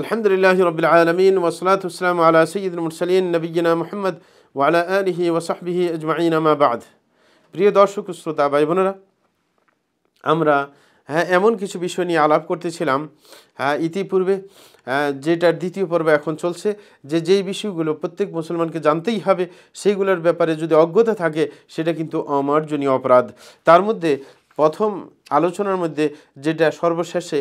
আলহামদুলিল্লাহ রবিল আলমিন ওসলাতাম আলা সঈদুল মুরসালিন নবীনা মোহাম্মদ ওয়ালা আলহি ওসাহবিহি আজমাইন আমাবাদ প্রিয় দর্শক শ্রোতা ভাই বোনেরা আমরা হ্যাঁ এমন কিছু বিষয় নিয়ে আলাপ করতেছিলাম হ্যাঁ ইতিপূর্বে হ্যাঁ, যেটার দ্বিতীয় পর্ব এখন চলছে যে যেই বিষয়গুলো প্রত্যেক মুসলমানকে জানতেই হবে সেইগুলোর ব্যাপারে যদি অজ্ঞতা থাকে সেটা কিন্তু অমার্জনীয় অপরাধ তার মধ্যে প্রথম আলোচনার মধ্যে যেটা সর্বশেষে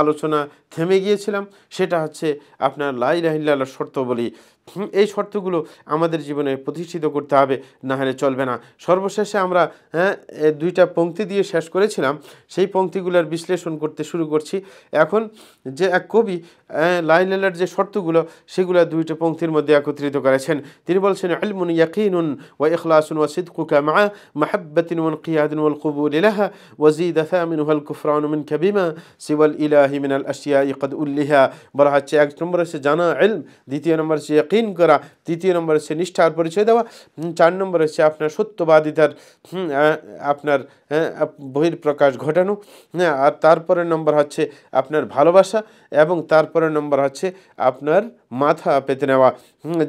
আলোচনা থেমে গিয়েছিলাম সেটা হচ্ছে আপনার লাইলাহিল্লা শর্ত বলি এই শর্তগুলো আমাদের জীবনে প্রতিষ্ঠিত করতে হবে না হলে চলবে না সর্বশেষে আমরা হ্যাঁ দুইটা পঙ্ক্তি দিয়ে শেষ করেছিলাম সেই পঙ্ক্তিগুলোর বিশ্লেষণ করতে শুরু করছি এখন যে এক কবি লাইন লাইলেলার যে শর্তগুলো সেগুলো দুইটা পঙ্ক্তির মধ্যে একত্রিত করেছেন তিনি বলছেন আলমুন ইয়াকিন ওয়া ইখলাসুন ওয়া সিদকুকা মা মাহাব্বাতিন ওয়াল কিয়াদুন ওয়াল কুবুল ইলাহা ওয়া জিদাতা মিনহুল কুফরান মিন কাবিমা সিওয়াল ইলাহি মিনাল আশিয়া ইকাদ উল্লিহা বলা হচ্ছে এক নম্বর হচ্ছে জানা ইলম দ্বিতীয় নম্বর হচ্ছে ইয়াকিন করা তৃতীয় নম্বর হচ্ছে নিষ্ঠার পরিচয় দেওয়া চার নম্বর হচ্ছে আপনার সত্যবাদিতার আপনার বহির্প্রকাশ ঘটানো হ্যাঁ, আর তারপরের নম্বর হচ্ছে আপনার ভালোবাসা এবং তারপরের নম্বর হচ্ছে আপনার মাথা পেতে নেওয়া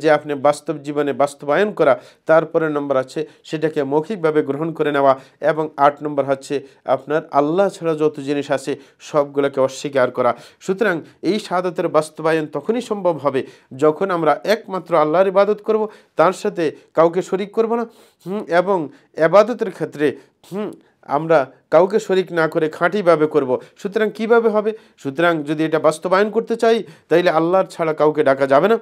যে আপনি বাস্তব জীবনে বাস্তবায়ন করা তারপরে নম্বর আছে সেটাকে মৌখিকভাবে গ্রহণ করে নেওয়া এবং আট নম্বর হচ্ছে আপনার আল্লাহ ছাড়া যত জিনিস আছে সবগুলোকে অস্বীকার করা সুতরাং এই সাদতের বাস্তবায়ন তখনই সম্ভব হবে যখন আমরা একমাত্র আল্লাহর ইবাদত করব তার সাথে কাউকে শরিক করব না এবং আবাদতের ক্ষেত্রে হুম আমরা কাউকে শরিক না করে খাঁটিভাবে করব। সুতরাং কিভাবে হবে সুতরাং যদি এটা বাস্তবায়ন করতে চাই তাইলে আল্লাহর ছাড়া কাউকে ডাকা যাবে না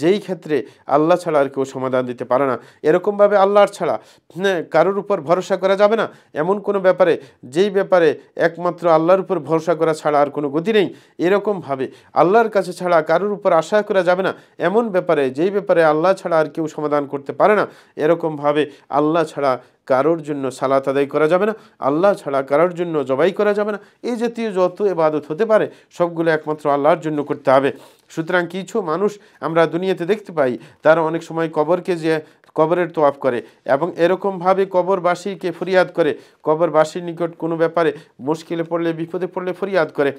যেই ক্ষেত্রে আল্লাহ ছাড়া আর কেউ সমাধান দিতে পারে না এরকমভাবে আল্লাহর ছাড়া হ্যাঁ, কারোর উপর ভরসা করা যাবে না এমন কোনো ব্যাপারে যেই ব্যাপারে একমাত্র আল্লাহর উপর ভরসা করা ছাড়া আর কোনো গতি নেই এরকমভাবে আল্লাহর কাছে ছাড়া কারোর উপর আশা করা যাবে না এমন ব্যাপারে যেই ব্যাপারে আল্লাহ ছাড়া আর কেউ সমাধান করতে পারে না এরকমভাবে আল্লাহ ছাড়া কারোর জন্য সালাত আদায় করা যাবে না আল্লাহ ছাড়া কারোর জন্য জবাই করা যাবে না এই জাতীয় যত এবাদত হতে পারে সবগুলো একমাত্র আল্লাহর জন্য করতে হবে সুতরাং কিছু মানুষ আমরা দুনিয়াতে দেখতে পাই তারা অনেক সময় কবরকে যে কবরের তোয়াফ করে এবং এরকমভাবে কবরবাসীকে ফরিয়াদ করে কবরবাসীর নিকট কোনো ব্যাপারে মুশকিলে পড়লে বিপদে পড়লে ফরিয়াদ করে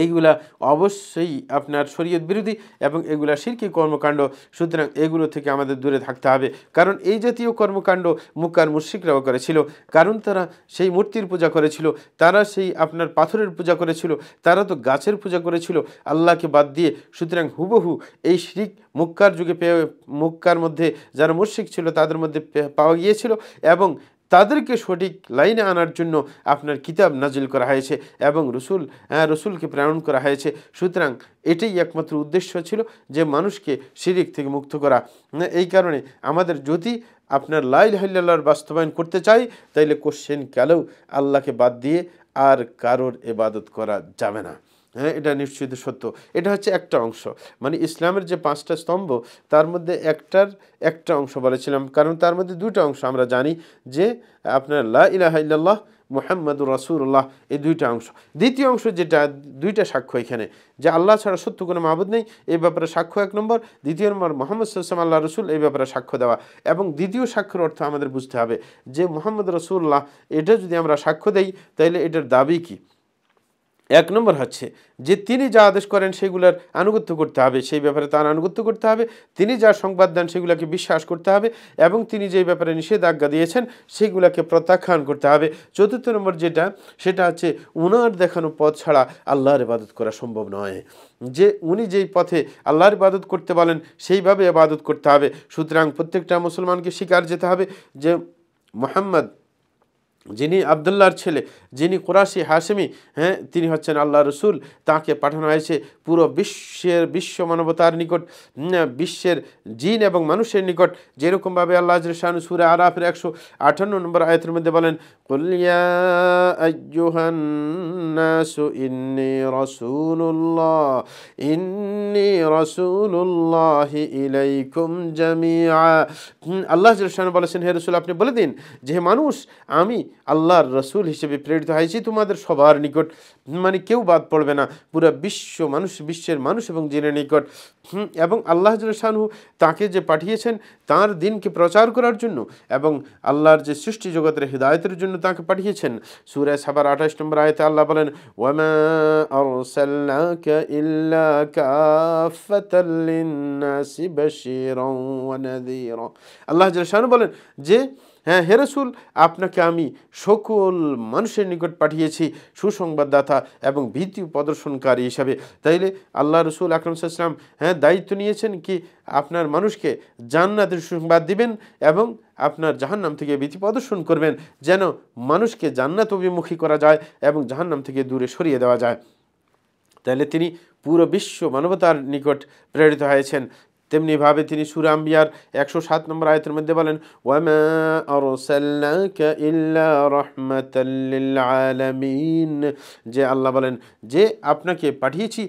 এইগুলা অবশ্যই আপনার শরীয়ত বিরোধী এবং এগুলা শিরকি কর্মকাণ্ড সুতরাং এগুলো থেকে আমাদের দূরে থাকতে হবে কারণ এই জাতীয় কর্মকাণ্ড মুকার মুশ্রিকরাও করেছিল কারণ তারা সেই মূর্তির পূজা করেছিল তারা সেই আপনার পাথরের পূজা করেছিল তারা তো গাছের পূজা করেছিল আল্লাহকে বাদ দিয়ে সুতরাং হুবহু এই শিরিক মুক্কার যুগে পেয়ে মুক্কার মধ্যে যারা মুশিক ছিল তাদের মধ্যে পাওয়া গিয়েছিল এবং তাদেরকে সঠিক লাইনে আনার জন্য আপনার কিতাব নাজিল করা হয়েছে এবং রসুল রসুলকে প্রেরণ করা হয়েছে সুতরাং এটাই একমাত্র উদ্দেশ্য ছিল যে মানুষকে শিরিক থেকে মুক্ত করা এই কারণে আমাদের যদি আপনার লাইল হাল্লার বাস্তবায়ন করতে চাই তাইলে কোশ্চেন কালেও আল্লাহকে বাদ দিয়ে আর কারোর এবাদত করা যাবে না হ্যাঁ এটা নিশ্চিত সত্য এটা হচ্ছে একটা অংশ মানে ইসলামের যে পাঁচটা স্তম্ভ তার মধ্যে একটার একটা অংশ বলেছিলাম কারণ তার মধ্যে দুইটা অংশ আমরা জানি যে আপনার লা ইলাহা ইল্লাল্লাহ মোহাম্মদুর রাসুল্লাহ এই দুইটা অংশ দ্বিতীয় অংশ যেটা দুইটা সাক্ষ্য এখানে যে আল্লাহ ছাড়া সত্য কোনো মাহবুদ নেই এই ব্যাপারে সাক্ষ্য এক নম্বর দ্বিতীয় নম্বর মোহাম্মদ সাল্লাম আল্লাহ রসুল এই ব্যাপারে সাক্ষ্য দেওয়া এবং দ্বিতীয় সাক্ষ্যর অর্থ আমাদের বুঝতে হবে যে মোহাম্মদ রসুল্লাহ এটা যদি আমরা সাক্ষ্য দেই তাহলে এটার দাবি কী এক নম্বর হচ্ছে যে তিনি যা আদেশ করেন সেগুলোর আনুগত্য করতে হবে সেই ব্যাপারে তার আনুগত্য করতে হবে তিনি যা সংবাদ দেন সেগুলোকে বিশ্বাস করতে হবে এবং তিনি যে ব্যাপারে নিষেধাজ্ঞা দিয়েছেন সেগুলোকে প্রত্যাখ্যান করতে হবে চতুর্থ নম্বর যেটা সেটা হচ্ছে উনার দেখানো পথ ছাড়া আল্লাহর ইবাদত করা সম্ভব নয় যে উনি যেই পথে আল্লাহর ইবাদত করতে বলেন সেইভাবে ইবাদত করতে হবে সুতরাং প্রত্যেকটা মুসলমানকে শিকার যেতে হবে যে মোহাম্মদ যিনি আবদুল্লাহর ছেলে যিনি কোরাশি হাসেমি হ্যাঁ তিনি হচ্ছেন আল্লাহ রসুল তাকে পাঠানো হয়েছে পুরো বিশ্বের বিশ্ব মানবতার নিকট বিশ্বের জিন এবং মানুষের নিকট যেরকমভাবে আল্লাহ সুরে আরাফের একশো আঠান্ন নম্বর আয়তের মধ্যে বলেন قل يا أيها الناس إني رسول الله إني رسول الله إليكم جميعا আল্লাহ জলশান বলেছেন হে রসুল আপনি বলে দিন যে মানুষ আমি আল্লাহর রসুল হিসেবে প্রেরিত হয়েছি তোমাদের সবার নিকট মানে কেউ বাদ পড়বে না পুরা বিশ্ব মানুষ বিশ্বের মানুষ এবং জিনের নিকট এবং আল্লাহ শাহু তাকে যে পাঠিয়েছেন তার দিনকে প্রচার করার জন্য এবং আল্লাহর যে সৃষ্টি জগতের হৃদায়তের জন্য তাকে পাঠিয়েছেন সুরে সাবার আঠাশ নম্বর আয়তে আল্লাহ বলেন ওয়ামা আরসালনাকা ইল্লা কাফাতাল লিন্নাসি বাশীরাও ওয়া নাযীরা আল্লাহ জাল্লাহু বলেন যে হ্যাঁ হেরসুল আপনাকে আমি সকল মানুষের নিকট পাঠিয়েছি সুসংবাদদাতা এবং ভীতি প্রদর্শনকারী হিসাবে তাইলে আল্লাহ রসুল আকরম সাল্লাম হ্যাঁ দায়িত্ব নিয়েছেন কি আপনার মানুষকে জান্নাতের সুসংবাদ দিবেন এবং আপনার জাহান্নাম থেকে ভীতি প্রদর্শন করবেন যেন মানুষকে জান্নাত অভিমুখী করা যায় এবং জাহান্নাম থেকে দূরে সরিয়ে দেওয়া যায় তাহলে তিনি পুরো বিশ্ব মানবতার নিকট প্রেরিত হয়েছেন তেমনিভাবে তিনি সুরাম্বিয়ার একশো সাত নম্বর আয়তের মধ্যে বলেন আলামিন যে আল্লাহ বলেন যে আপনাকে পাঠিয়েছি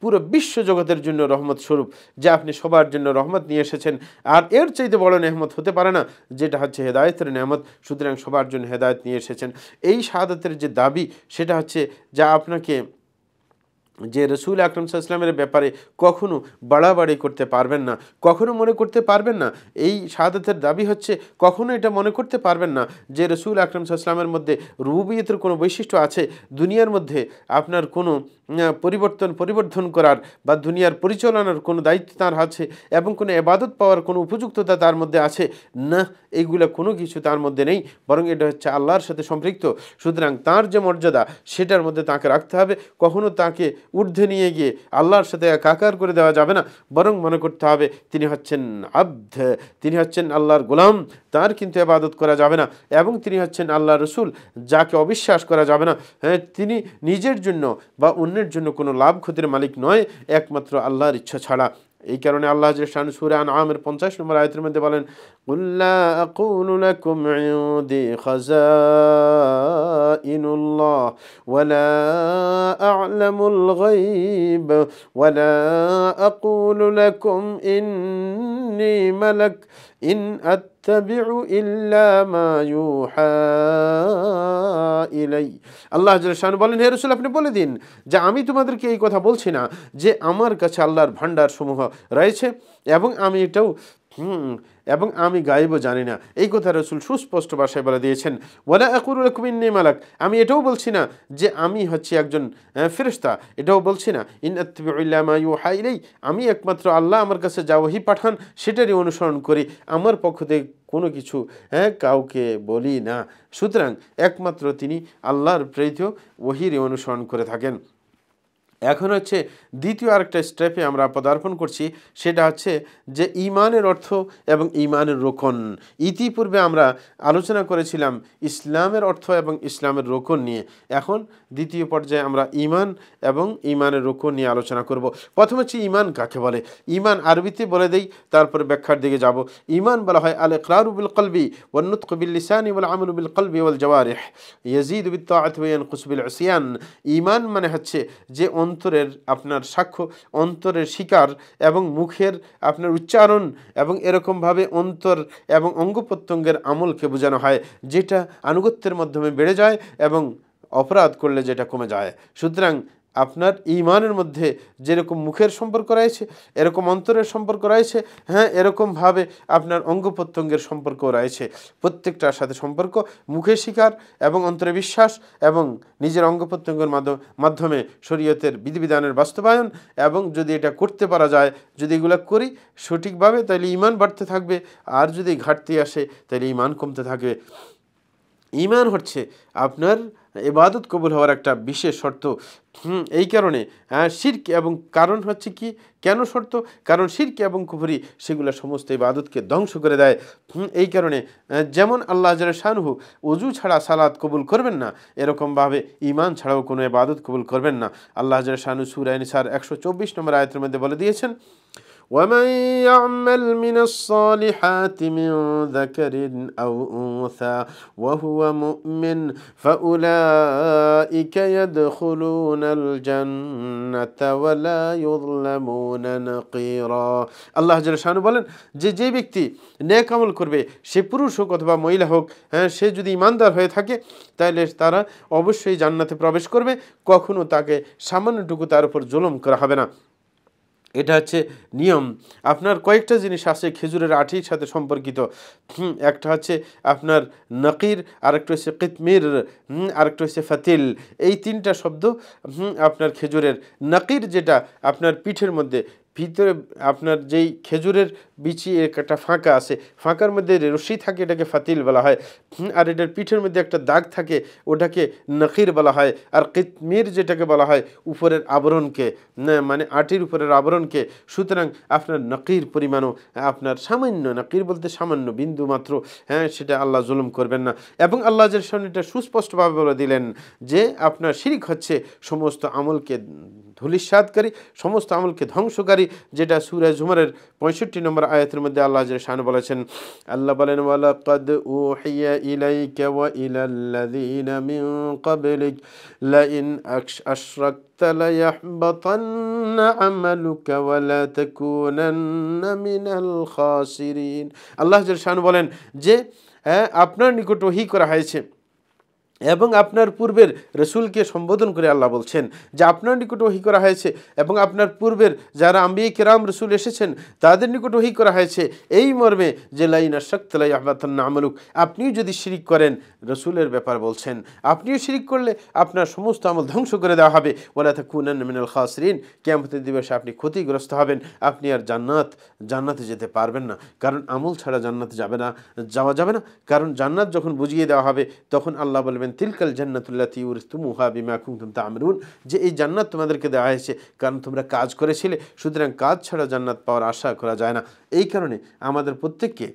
পুরো বিশ্ব জগতের জন্য রহমত স্বরূপ যা আপনি সবার জন্য রহমত নিয়ে এসেছেন আর এর চাইতে বড় নেহমত হতে পারে না যেটা হচ্ছে হেদায়তের নেহমত সুতরাং সবার জন্য হেদায়ত নিয়ে এসেছেন এই সাদাতের যে দাবি সেটা হচ্ছে যা আপনাকে যে রসুল আকরম সাল্লামের ব্যাপারে কখনো বাড়াবাড়ি করতে পারবেন না কখনো মনে করতে পারবেন না এই শাহাদাতের দাবি হচ্ছে কখনো এটা মনে করতে পারবেন না যে রসুল আকরম সাল্লামের মধ্যে রুবিয়তের কোনো বৈশিষ্ট্য আছে দুনিয়ার মধ্যে আপনার কোনো পরিবর্তন পরিবর্ধন করার বা দুনিয়ার পরিচালনার কোনো দায়িত্ব তার আছে এবং কোনো এবাদত পাওয়ার কোনো উপযুক্ততা তার মধ্যে আছে না এইগুলো কোনো কিছু তার মধ্যে নেই বরং এটা হচ্ছে আল্লাহর সাথে সম্পৃক্ত সুতরাং তার যে মর্যাদা সেটার মধ্যে তাকে রাখতে হবে কখনো তাকে ঊর্ধ্বে নিয়ে গিয়ে আল্লাহর সাথে একাকার করে দেওয়া যাবে না বরং মনে করতে হবে তিনি হচ্ছেন আব্দ তিনি হচ্ছেন আল্লাহর গোলাম তার কিন্তু এবাদত করা যাবে না এবং তিনি হচ্ছেন আল্লাহ রসুল যাকে অবিশ্বাস করা যাবে না হ্যাঁ তিনি নিজের জন্য বা অন্যের জন্য কোনো লাভ ক্ষতির মালিক নয় একমাত্র আল্লাহর ইচ্ছা ছাড়া এই কারণে আল্লাহ শান সুরে আন আমের পঞ্চাশ নম্বর আয়তের মধ্যে বলেন উল্লা আকুলু লাকুম ইউদি খাজাইনুল্লাহ ওয়ালা আ'লামুল গায়ব ওয়ালা আকুলু লাকুম ইন إني ملك إن أتبع إلا ما يوحى إلي আল্লাহ জলশান বলেন হে রসুল আপনি বলে দিন যে আমি তোমাদেরকে এই কথা বলছি না যে আমার কাছে আল্লাহর ভাণ্ডার সমূহ রয়েছে এবং আমি এটাও হুম এবং আমি গাইব জানি না এই কথা রসুল সুস্পষ্ট ভাষায় বলে দিয়েছেন ওলা একুরুল কুমিন্নি মালাক আমি এটাও বলছি না যে আমি হচ্ছি একজন ফেরস্তা এটাও বলছি না ইন আত্মিল্লাহাইলেই আমি একমাত্র আল্লাহ আমার কাছে যা ওহি পাঠান সেটারই অনুসরণ করি আমার পক্ষ থেকে কোনো কিছু হ্যাঁ কাউকে বলি না সুতরাং একমাত্র তিনি আল্লাহর প্রেরিত ওহির অনুসরণ করে থাকেন এখন হচ্ছে দ্বিতীয় আরেকটা স্টেপে আমরা পদার্পণ করছি সেটা হচ্ছে যে ইমানের অর্থ এবং ইমানের রোকন ইতিপূর্বে আমরা আলোচনা করেছিলাম ইসলামের অর্থ এবং ইসলামের রোকন নিয়ে এখন দ্বিতীয় পর্যায়ে আমরা ইমান এবং ইমানের রোকন নিয়ে আলোচনা করব প্রথম হচ্ছে ইমান কাকে বলে ইমান আরবিতে বলে দেই তারপর ব্যাখ্যার দিকে যাব ইমান বলা হয় আলে ইকরারুবিল কলবি ওয়ান্নুত কবিল বলে ওয়াল আমলুবিল কলবি ওল জওয়ারেহ ইয়াজিদ বিত্তিয়ান ওয়ানকুস বিল ইমান মানে হচ্ছে যে অন্তরের আপনার সাক্ষ্য অন্তরের শিকার এবং মুখের আপনার উচ্চারণ এবং এরকমভাবে অন্তর এবং অঙ্গ প্রত্যঙ্গের আমলকে বোঝানো হয় যেটা আনুগত্যের মাধ্যমে বেড়ে যায় এবং অপরাধ করলে যেটা কমে যায় সুতরাং আপনার ইমানের মধ্যে যেরকম মুখের সম্পর্ক রয়েছে এরকম অন্তরের সম্পর্ক রয়েছে হ্যাঁ এরকমভাবে আপনার অঙ্গ প্রত্যঙ্গের সম্পর্ক রয়েছে প্রত্যেকটার সাথে সম্পর্ক মুখে শিকার এবং অন্তরে বিশ্বাস এবং নিজের অঙ্গ প্রত্যঙ্গের মাধ্যমে শরীয়তের বিধিবিধানের বাস্তবায়ন এবং যদি এটা করতে পারা যায় যদি এগুলো করি সঠিকভাবে তাহলে ইমান বাড়তে থাকবে আর যদি ঘাটতি আসে তাহলে ইমান কমতে থাকবে ইমান হচ্ছে আপনার এবাদত কবুল হওয়ার একটা বিশেষ শর্ত এই কারণে শির্ক এবং কারণ হচ্ছে কি কেন শর্ত কারণ শির্ক এবং কুফুরি সেগুলো সমস্ত ইবাদতকে ধ্বংস করে দেয় এই কারণে যেমন আল্লাহ শাহরুহু অজু ছাড়া সালাদ কবুল করবেন না এরকমভাবে ইমান ছাড়াও কোনো এবাদত কবুল করবেন না আল্লাহ শাহরু সুরায়নিসার একশো চব্বিশ নম্বর আয়তের মধ্যে বলে দিয়েছেন ومن يعمل من الصالحات من ذكر أو أنثى وهو مؤمن فأولئك يدخلون الجنة ولا يظلمون نقيرا আল্লাহ জালশানু বলেন যে যে ব্যক্তি ন্যাক আমল করবে সে পুরুষ হোক অথবা মহিলা হোক হ্যাঁ সে যদি ইমানদার হয়ে থাকে তাহলে তারা অবশ্যই জান্নাতে প্রবেশ করবে কখনো তাকে সামান্যটুকু তার উপর জুলম করা হবে না এটা হচ্ছে নিয়ম আপনার কয়েকটা জিনিস আছে খেজুরের আঠির সাথে সম্পর্কিত একটা হচ্ছে আপনার নকির আরেকটা হচ্ছে কিতমির আরেকটা হচ্ছে ফাতিল এই তিনটা শব্দ আপনার খেজুরের নকির যেটা আপনার পিঠের মধ্যে ভিতরে আপনার যেই খেজুরের বিচি একটা ফাঁকা আছে ফাঁকার মধ্যে রশি থাকে এটাকে ফাতিল বলা হয় আর এটার পিঠের মধ্যে একটা দাগ থাকে ওটাকে নখির বলা হয় আর কিতমির যেটাকে বলা হয় উপরের আবরণকে মানে আটির উপরের আবরণকে সুতরাং আপনার নকির পরিমাণও আপনার সামান্য নকির বলতে সামান্য বিন্দু মাত্র হ্যাঁ সেটা আল্লাহ জুলুম করবেন না এবং আল্লাহ সামনে এটা সুস্পষ্টভাবে বলে দিলেন যে আপনার শিরিক হচ্ছে সমস্ত আমলকে ধুলিস্বাদকারী সমস্ত আমলকে ধ্বংসকারী যেটা সুরাজ ঝুমারের পঁয়ষট্টি নম্বর আয়াতের মধ্যে আল্লাহ শাহান বলেছেন আল্লাহ বলেন আল্লাহ উহিয়া ওয়া বলেন যে হ্যাঁ, আপনার নিকট ওহি করা হয়েছে এবং আপনার পূর্বের রসুলকে সম্বোধন করে আল্লাহ বলছেন যে আপনার নিকট ওহি করা হয়েছে এবং আপনার পূর্বের যারা আম্বি কেরাম রসুল এসেছেন তাদের নিকট ওহি করা হয়েছে এই মর্মে যে লাইনা আশাক্ত লাই আহবাতান্না আমলুক আপনিও যদি শিরিক করেন রসুলের ব্যাপার বলছেন আপনিও শিরিক করলে আপনার সমস্ত আমল ধ্বংস করে দেওয়া হবে ওলা থাকুন খাসরিন কেমতের দিবসে আপনি ক্ষতিগ্রস্ত হবেন আপনি আর জান্নাত জান্নাতে যেতে পারবেন না কারণ আমল ছাড়া জান্নাতে যাবে না যাওয়া যাবে না কারণ জান্নাত যখন বুঝিয়ে দেওয়া হবে তখন আল্লাহ বলবেন তিলকাল জান্নাতুল্লাহ তিউর তুমুহা তুম তা তামরুন যে এই জান্নাত তোমাদেরকে দেওয়া হয়েছে কারণ তোমরা কাজ করেছিলে সুতরাং কাজ ছাড়া জান্নাত পাওয়ার আশা করা যায় না এই কারণে আমাদের প্রত্যেককে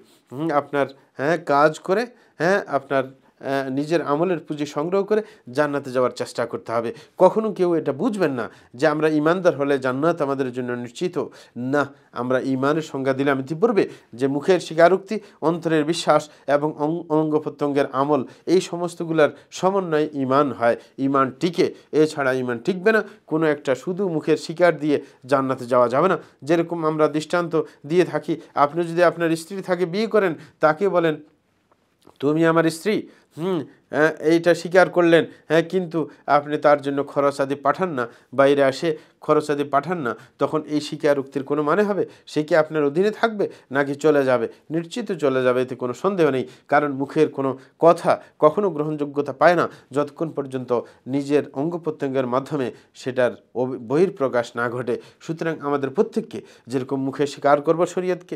আপনার হ্যাঁ কাজ করে হ্যাঁ আপনার নিজের আমলের পুঁজি সংগ্রহ করে জান্নাতে যাওয়ার চেষ্টা করতে হবে কখনো কেউ এটা বুঝবেন না যে আমরা ইমানদার হলে জান্নাত আমাদের জন্য নিশ্চিত না আমরা ইমানের সংজ্ঞা দিলাম ইতিপূর্বে যে মুখের স্বীকারোক্তি অন্তরের বিশ্বাস এবং অঙ্গ প্রত্যঙ্গের আমল এই সমস্তগুলার সমন্বয়ে ইমান হয় ইমান টিকে এছাড়া ইমান টিকবে না কোনো একটা শুধু মুখের শিকার দিয়ে জান্নাতে যাওয়া যাবে না যেরকম আমরা দৃষ্টান্ত দিয়ে থাকি আপনি যদি আপনার স্ত্রী থাকে বিয়ে করেন তাকে বলেন তুমি আমার স্ত্রী 嗯。হ্যাঁ, এইটা স্বীকার করলেন হ্যাঁ কিন্তু আপনি তার জন্য খরচ আদি পাঠান না বাইরে আসে খরচ আদি পাঠান না তখন এই স্বীকারোক্তির কোনো মানে হবে সে কি আপনার অধীনে থাকবে নাকি চলে যাবে নিশ্চিত চলে যাবে এতে কোনো সন্দেহ নেই কারণ মুখের কোনো কথা কখনো গ্রহণযোগ্যতা পায় না যতক্ষণ পর্যন্ত নিজের অঙ্গ প্রত্যঙ্গের মাধ্যমে সেটার বহির প্রকাশ না ঘটে সুতরাং আমাদের প্রত্যেককে যেরকম মুখে স্বীকার করব শরীয়তকে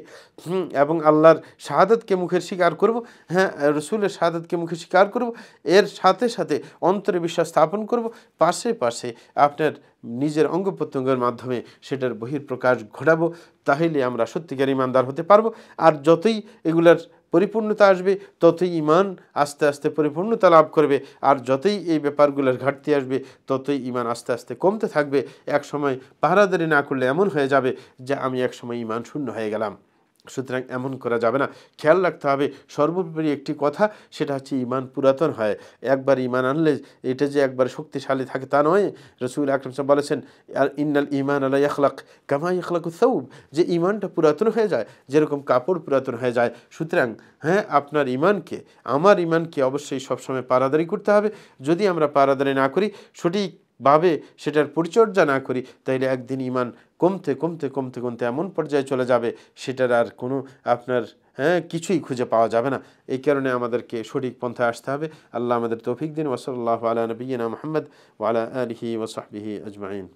এবং আল্লাহর শাহাদতকে মুখের স্বীকার করব হ্যাঁ রসুলের শাহাদতকে মুখে স্বীকার করব এর সাথে সাথে অন্তরে বিশ্বাস স্থাপন করব পাশে পাশে আপনার নিজের অঙ্গ প্রত্যঙ্গের মাধ্যমে সেটার বহির্প্রকাশ ঘটাবো তাহলে আমরা সত্যিকার ইমানদার হতে পারবো আর যতই এগুলার পরিপূর্ণতা আসবে ততই ইমান আস্তে আস্তে পরিপূর্ণতা লাভ করবে আর যতই এই ব্যাপারগুলোর ঘাটতি আসবে ততই ইমান আস্তে আস্তে কমতে থাকবে এক সময় পাহারাদারি না করলে এমন হয়ে যাবে যে আমি এক সময় ইমান শূন্য হয়ে গেলাম সুতরাং এমন করা যাবে না খেয়াল রাখতে হবে সর্বোপরি একটি কথা সেটা হচ্ছে ইমান পুরাতন হয় একবার ইমান আনলে এটা যে একবার শক্তিশালী থাকে তা নয় রসুল আকরম সাহেব বলেছেন আর ইন্নাল ইমান আলাই ইখলাক কামা ইখলাকুসৌব যে ইমানটা পুরাতন হয়ে যায় যেরকম কাপড় পুরাতন হয়ে যায় সুতরাং হ্যাঁ আপনার ইমানকে আমার ইমানকে অবশ্যই সবসময় পারাদারি করতে হবে যদি আমরা পারাদারি না করি সঠিক ভাবে সেটার পরিচর্যা না করি তাইলে একদিন ইমান কমতে কমতে কমতে কমতে এমন পর্যায়ে চলে যাবে সেটার আর কোনো আপনার হ্যাঁ কিছুই খুঁজে পাওয়া যাবে না এই কারণে আমাদেরকে সঠিক পন্থায় আসতে হবে আল্লাহ আমাদের তৌফিক দিন ওসল আল্লাহ আলা নবীনা মোহাম্মদ ওয়ালা আলহি ওসহবিহি আজমাইন